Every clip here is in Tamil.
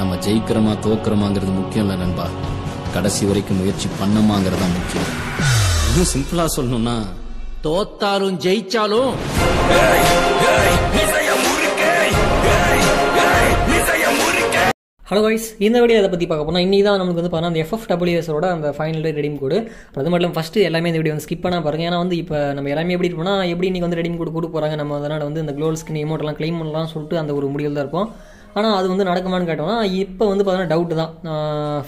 நம்ம ஜெயிக்கிறோமா தோக்குறோமாங்கிறது முக்கியம் இல்லை நண்பா கடைசி வரைக்கும் முயற்சி பண்ணமாங்கிறது தான் முக்கியம் இன்னும் சிம்பிளா சொல்லணும்னா தோத்தாலும் ஜெயிச்சாலும் ஹலோ வைஸ் இந்த வீடியோ அதை பற்றி பார்க்க போனால் தான் நமக்கு வந்து பார்த்தா அந்த எஃப்எஃப் டபிள்யூஎஸோட அந்த ஃபைனல் டே ரெடிம் கோடு அது மட்டும் ஃபஸ்ட்டு எல்லாமே இந்த வீடியோ வந்து ஸ்கிப் பண்ணால் பாருங்கள் ஏன்னா வந்து இப்போ நம்ம எல்லாமே எப்படி இருப்போம்னா எப்படி இன்றைக்கி வந்து ரெடிம் கோடு கூட்டு போகிறாங்க நம்ம அதனால் வந்து இந்த க்ளோல் ஸ்கின் எமௌண்ட்லாம் கிளைம் பண்ணலாம்னு சொல்லிட்டு அந்த ஒரு முடிவில் தான் இருப்போம் ஆனால் அது வந்து நடக்குமான்னு கேட்டோம்னா இப்போ வந்து பார்த்தோன்னா டவுட் தான்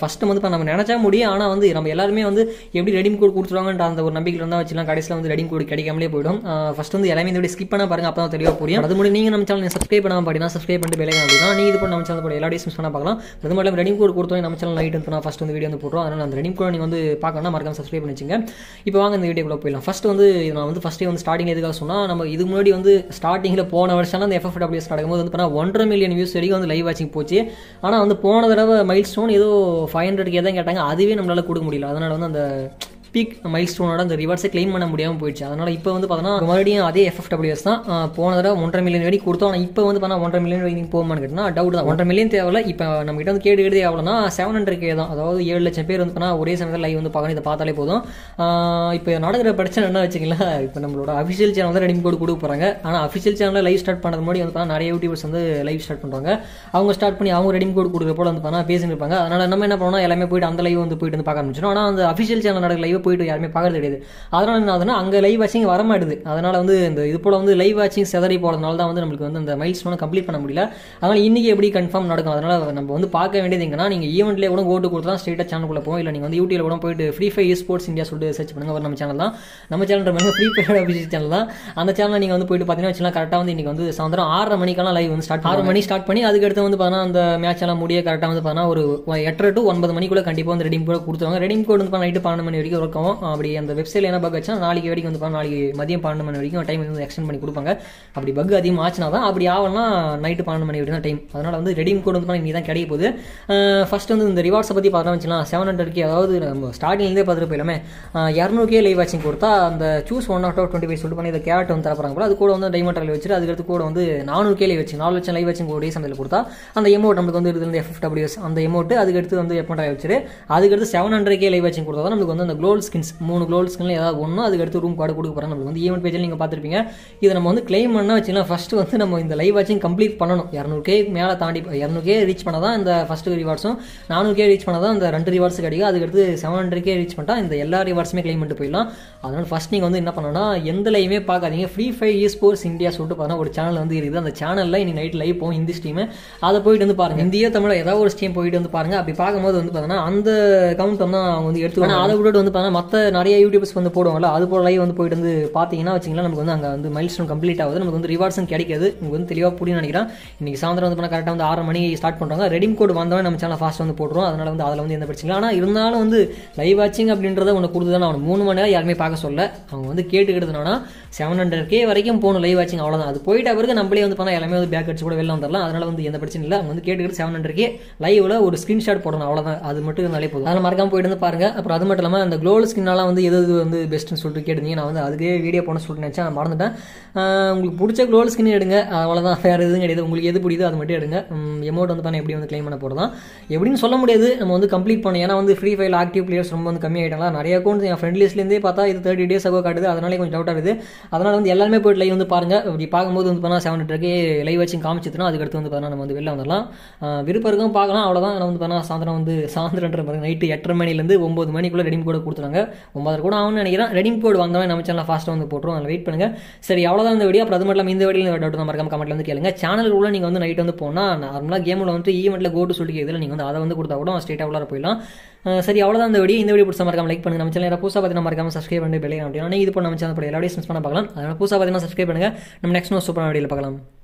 ஃபஸ்ட்டு வந்து இப்போ நம்ம நினச்சா முடியும் ஆனால் வந்து நம்ம எல்லாருமே வந்து எப்படி ரெடிம் கோடு கொடுத்துருவாங்கன்ற அந்த ஒரு நம்பிக்கையில் இருந்தால் வச்சுலாம் கடைசியில் வந்து ரெடிம் கோடு கிடைக்காமலே போயிடும் ஃபஸ்ட் வந்து எல்லாமே இந்த ஸ்கிப் பண்ணால் பாருங்க அப்போ தான் தெளிவாக புரியும் அது முடியும் நீங்கள் நம்ம சேனல் சப்ஸ்கிரைப் பண்ணாமல் பார்த்தீங்கன்னா சப்ஸ்கிரைப் பண்ணிட்டு வேலை அப்படின்னா நீ இது பண்ண நம்ம சேனல் போய் எல்லா டேஸ் பண்ணால் பார்க்கலாம் அது மட்டும் ரெடிம் கோடு கொடுத்தோம் நம்ம சேனல் நைட் வந்து ஃபஸ்ட் வந்து வீடியோ வந்து போடுறோம் அதனால் அந்த ரெடிம் கோடு நீங்கள் வந்து பார்க்கணும்னா மறக்காம சப்ஸ்கிரைப் பண்ணிச்சுங்க இப்போ வாங்க இந்த வீடியோக்குள்ளே போயிடலாம் ஃபஸ்ட் வந்து நான் வந்து ஃபஸ்ட்டே வந்து ஸ்டார்டிங் எதுக்காக சொன்னால் நம்ம இதுக்கு முன்னாடி வந்து ஸ்டார்டிங்கில் போன வருஷம்லாம் அந்த எஃப்எஃப்டபிள்யூஸ் நடக்கும்போது வந்து பார்த்தா ஒன்றரை மில்லியன் வியூஸ் வரைக்கும் வரைக்கும் வந்து லைவ் வாட்சிங் போச்சு ஆனால் வந்து போன தடவை மைல் ஸ்டோன் ஏதோ ஃபைவ் ஹண்ட்ரட்க்கு எதாவது கேட்டாங்க அதுவே நம்மளால் கொடுக்க முடியல அதனால் வந்து அந்த பீக் மைல் ஸ்டோனோட அந்த ரிவார்ட்ஸை கிளைம் பண்ண முடியாமல் போயிடுச்சு அதனால் இப்போ வந்து பார்த்தீங்கன்னா மறுபடியும் அதே டபிள்யூஎஸ் தான் போன தடவை ஒன்றரை மில்லியன் வரைக்கும் கொடுத்தோம் ஆனால் இப்போ வந்து பார்த்தா ஒன்றரை மில்லியன் வரைக்கும் போகமான்னு கேட்டால் டவுட் தான் ஒன்றரை மில்லியன் தேவை இப்போ நம்ம கிட்ட வந்து கேட்டு கேட்டு எவ்வளோனா செவன் ஹண்ட்ரட் கே தான் அதாவது ஏழு லட்சம் பேர் வந்து பார்த்தா ஒரே சமயத்தில் லைவ் வந்து பார்க்கணும் இதை பார்த்தாலே போதும் இப்போ நடக்கிற பிரச்சனை என்ன வச்சுக்கலாம் இப்போ நம்மளோட அஃபிஷியல் சேனல் தான் ரெடிம் கோடு கொடுக்க போகிறாங்க ஆனால் அஃபிஷியல் சேனலில் லைவ் ஸ்டார்ட் பண்ணுறது மாதிரி வந்து பார்த்தா நிறைய யூடியூபர்ஸ் வந்து லைவ் ஸ்டார்ட் பண்ணுறாங்க அவங்க ஸ்டார்ட் பண்ணி அவங்க ரெடிம் கோடு கொடுக்குற போல வந்து பார்த்தா பேசிட்டு இருப்பாங்க அதனால் நம்ம என்ன பண்ணோம்னா எல்லாமே போயிட்டு அந்த லைவ் வந்து போயிட்டு வந்து பார்க்க ஆரம்பிச்சிடும் ஆனால் அந்த அஃபிஷியல் சேனல் நடக்கிற லைவ் போயிட்டு யாருமே பார்க்கறது கிடையாது அதனால் என்ன ஆகுதுன்னா அங்கே லைவ் வாட்சிங் வர மாட்டுது அதனால் வந்து இந்த இது போல வந்து லைவ் வாட்சிங் செதறி போகிறதுனால தான் வந்து நம்மளுக்கு வந்து அந்த மைல் ஸ்டோனை கம்ப்ளீட் பண்ண முடியல அதனால் இன்றைக்கி எப்படி கன்ஃபார்ம் நடக்கும் அதனால் நம்ம வந்து பார்க்க வேண்டியது எங்கன்னா நீங்கள் ஈவெண்ட்லேயே கூட ஓட்டு கொடுத்தா ஸ்ட்ரெயிட்டாக சேனலுக்குள்ள போகும் இல்லை நீங்கள் வந்து யூடியூப்ல கூட போயிட்டு ஃப்ரீ ஃபை ஸ்போர்ட்ஸ் இந்தியா சொல்லிட்டு சர்ச் பண்ணுங்க ஒரு நம்ம சேனல் தான் நம்ம சேனல் ரொம்ப ஃப்ரீ ஃபை சேனல் தான் அந்த சேனல் நீங்கள் வந்து போயிட்டு பார்த்தீங்கன்னா வச்சுன்னா கரெக்டாக வந்து இன்றைக்கி வந்து சாயந்தரம் ஆறரை மணிக்கெல்லாம் லைவ் வந்து ஸ்டார்ட் ஆறு மணி ஸ்டார்ட் பண்ணி அதுக்கடுத்து வந்து பார்த்தீங்கன்னா அந்த மேட்ச் எல்லாம் முடிய கரெக்டாக வந்து பார்த்தீங்கன்னா ஒரு எட்டரை டு ஒன்பது மணிக்குள்ளே கண்டிப்பாக வந்து ரெடிம் கோட் கொடுத்துருவாங்க ரெடிம் கோட் வந்து நைட்டு பன்னெண்டு மணி வரைக்கும் ஒர்க் இருக்கும் அப்படி அந்த வெப்சைட்ல என்ன பக் வச்சா நாளைக்கு வரைக்கும் வந்து நாளைக்கு மதியம் பன்னெண்டு மணி வரைக்கும் டைம் வந்து எக்ஸ்டெண்ட் பண்ணி கொடுப்பாங்க அப்படி பக் அதிகமாக ஆச்சுனா தான் அப்படி ஆகலாம் நைட்டு பன்னெண்டு மணி வரைக்கும் தான் டைம் அதனால வந்து ரெடிம் கோட் வந்து நீ தான் கிடைக்க போகுது ஃபஸ்ட் வந்து இந்த ரிவார்ட்ஸை பற்றி பார்த்தோம்னு வச்சுக்கலாம் செவன் கே அதாவது நம்ம ஸ்டார்டிங்லேருந்தே பார்த்துட்டு போயிடலாமே இரநூறுக்கே லைவ் வாட்சிங் கொடுத்தா அந்த choose one of twenty five சொல்லிட்டு பண்ணி இந்த கேரட் வந்து தரப்பறாங்க அது கூட வந்து டைமண்ட் லைவ் வச்சுட்டு அதுக்கடுத்து கூட வந்து நானூறுக்கே லைவ் வச்சு நாலு லட்சம் லைவ் வச்சு ஒரே சந்தையில் கொடுத்தா அந்த எமௌண்ட் நம்மளுக்கு வந்து இருந்து எஃப்எஃப் டபிள்யூஎஸ் அந்த எமௌண்ட் அதுக்கடுத்து வந்து எமௌண்ட் வச்சுட்டு அதுக்கடுத்து செவன் ஹண்ட்ரட் கே லைவ் வாட்சிங் கொடுத்தா தான் நம்மளுக்கு வந்து அந்த க்ளோல் ஸ்கின்ஸ் மூணு குளோபல் ஸ்கின்ல ஏதாவது ஒன்றும் அதுக்கு அடுத்து ரூம் கார்டு கொடுக்க போகிறாங்க நம்மளுக்கு வந்து ஈவெண்ட் பேஜில் நீங்கள் பார்த்துருப்பீங்க இதை நம்ம வந்து கிளைம் பண்ணால் வச்சுக்கலாம் ஃபஸ்ட்டு வந்து நம்ம இந்த லைவ் வாட்சிங் கம்ப்ளீட் பண்ணணும் இரநூறுக்கே மேலே தாண்டி இரநூறுக்கே ரீச் பண்ணால் தான் இந்த ஃபஸ்ட்டு ரிவார்ட்ஸும் நானூறுக்கே ரீச் பண்ணால் தான் இந்த ரெண்டு ரிவார்ட்ஸ் கிடைக்கும் அதுக்கடுத்து செவன் ஹண்ட்ரட்கே ரீச் பண்ணால் இந்த எல்லா ரிவார்ட்ஸுமே கிளைம் பண்ணிட்டு போயிடலாம் அதனால் ஃபஸ்ட் நீங்கள் வந்து என்ன பண்ணணும்னா எந்த லைவுமே பார்க்காதீங்க free fire esports India சொல்லிட்டு பார்த்தா ஒரு சேனல் வந்து இருக்குது அந்த சேனலில் இன்னைக்கு நைட் லைவ் போகும் ஹிந்தி ஸ்ட்ரீமு அதை போயிட்டு வந்து பாருங்கள் இந்தியா தமிழ் ஏதாவது ஒரு ஸ்டீம் போயிட்டு வந்து பாருங்கள் அப்படி பார்க்கும்போது வந்து பார்த்தீங்கன்னா அந்த கவுண்ட் வந்து அவங்க வந்து எடுத்துக்கணும் அதை விட்டு வந்து பார்த்தீங்கன்னா மற்ற நிறைய யூடியூபர்ஸ் வந்து போடுவாங்கல்ல அது போல லைவ் வந்து போயிட்டு வந்து பார்த்தீங்கன்னா வச்சிங்களா நமக்கு வந்து அங்கே வந்து மைல் ஸ்டோன் கம்ப்ளீட் ஆகுது நமக்கு வந்து ரிவார்ட்ஸும் கிடைக்காது உங்களுக்கு வந்து தெளிவாக புரியும் நினைக்கிறேன் இன்றைக்கி சாயந்தரம் வந்து பண்ணால் கரெக்டாக வந்து ஆறு மணிக்கு ஸ்டார்ட் பண்ணுறாங்க ரெடிம் கோட் வந்தவன் நம்ம சேனல் ஃபாஸ்ட் வந்து போடுறோம் அதனால் வந்து அதில் வந்து எந்த பிரச்சனை ஆனால் இருந்தாலும் வந்து லைவ் வாட்சிங் அப்படின்றத ஒன்று கொடுத்து தான் அவன் மூணு மணி நேரம் யாருமே பார்க்க சொல்ல அவங்க வந்து கேட்டுக்கிட்டதுனா செவன் ஹண்ட்ரட் கே வரைக்கும் போகணும் லைவ் வாட்சிங் அவ்வளோதான் அது போயிட்ட பிறகு நம்மளே வந்து பார்த்தா எல்லாமே வந்து பேக் அடிச்சு கூட வெளில வந்துடலாம் அதனால் வந்து எந்த பிரச்சனை இல்லை அவங்க வந்து கேட்டுக்கிட்டு செவன் ஹண்ட்ரட் கே லைவில் ஒரு ஸ்க்ரீன்ஷாட் போடணும் அவ்வளோதான் அது மட்டும் இருந்தாலே போதும் அதனால் மறக்காம போயிட்டு வந்து பாருங்கள் அப்புறம் அது மட்டும் இல்லாமல் அந்த க்ளோ லோ ஸ்கின்னாலாம் வந்து எது எது வந்து பெஸ்ட்டுன்னு சொல்லிட்டு கேட்டிருந்தீங்க நான் வந்து அதுக்கே வீடியோ போன சொல்லிட்டு நினச்சேன் நான் மறந்துட்டேன் உங்களுக்கு பிடிச்ச க்ளோல் ஸ்கின் எடுங்க அவ்வளோதான் வேறு எதுவும் கிடையாது உங்களுக்கு எது பிடிக்குதோ அது மட்டும் எடுங்க எமௌண்ட் வந்து பண்ண எப்படி வந்து க்ளைம் பண்ண போகிறதா எப்படின்னு சொல்ல முடியாது நம்ம வந்து கம்ப்ளீட் பண்ணோம் ஏன்னா வந்து ஃப்ரீ ஃபைல் ஆக்டிவ் பிளேயர்ஸ் ரொம்ப வந்து கம்மியாகிட்டாங்களா நிறைய அக்கௌண்ட் என் ஃப்ரெண்ட் லிஸ்ட்லேருந்தே பார்த்தா இது தேர்ட்டி டேஸ் ஆகோ காட்டுது அதனாலே கொஞ்சம் டவுட்டாக ஆகுது அதனால் வந்து எல்லாருமே போய்ட்டு லைவ் வந்து பாருங்க இப்படி பார்க்கும்போது வந்து பார்த்தா செவன் ஹண்ட்ரட்க்கு லைவ் வச்சு காமிச்சிட்டுனா அதுக்கடுத்து வந்து பார்த்தா நம்ம வந்து வெளில வந்துடலாம் விருப்பம் இருக்கும் பார்க்கலாம் அவ்வளோதான் நான் வந்து பார்த்தா சாயந்தரம் வந்து சாயந்தரன்ற பாருங்கள் நைட்டு எட்டரை மணிலேருந்து ஒம்பது மணிக்குள்ளே ரெடிம் கூட கொடுத்துருவோம் கொடுத்துருவாங்க ஒன்பது கூட ஆகும்னு நினைக்கிறேன் ரெடிங் கோட் வந்தவங்க நம்ம சேனல் ஃபாஸ்ட்டாக வந்து போட்டுரும் அதில் வெயிட் பண்ணுங்க சரி அவ்வளோதான் இந்த வீடியோ அப்புறம் அது மட்டும் இந்த வீடியோ டவுட் தான் மறக்காம கமெண்ட்ல வந்து கேளுங்க உள்ள நீங்கள் வந்து நைட் வந்து போனால் நார்மலாக கேமில் வந்து ஈவெண்ட்டில் கோட்டு சொல்லி கேட்கல நீங்கள் வந்து அதை வந்து கொடுத்தா கூட ஸ்டேட்டாக உள்ளார போயிடலாம் சரி தான் இந்த வீடியோ இந்த வீடியோ பிடிச்ச மறக்காம லைக் பண்ணுங்க நம்ம சேனல் பூசா பார்த்து மறக்காம சப்ஸ்கிரைப் பண்ணி பெலையா அப்படின்னா இது பண்ண நம்ம சேனல் எல்லா மிஸ் பண்ண பார்க்கலாம் அதனால் பூசா பார்த்தீங்கன்னா சப்ஸ்கிரைப் பண்ணுங்கள் நம்ம நெக்ஸ்ட் நோ சூப்பரான வீடியோ பார்க்கலாம்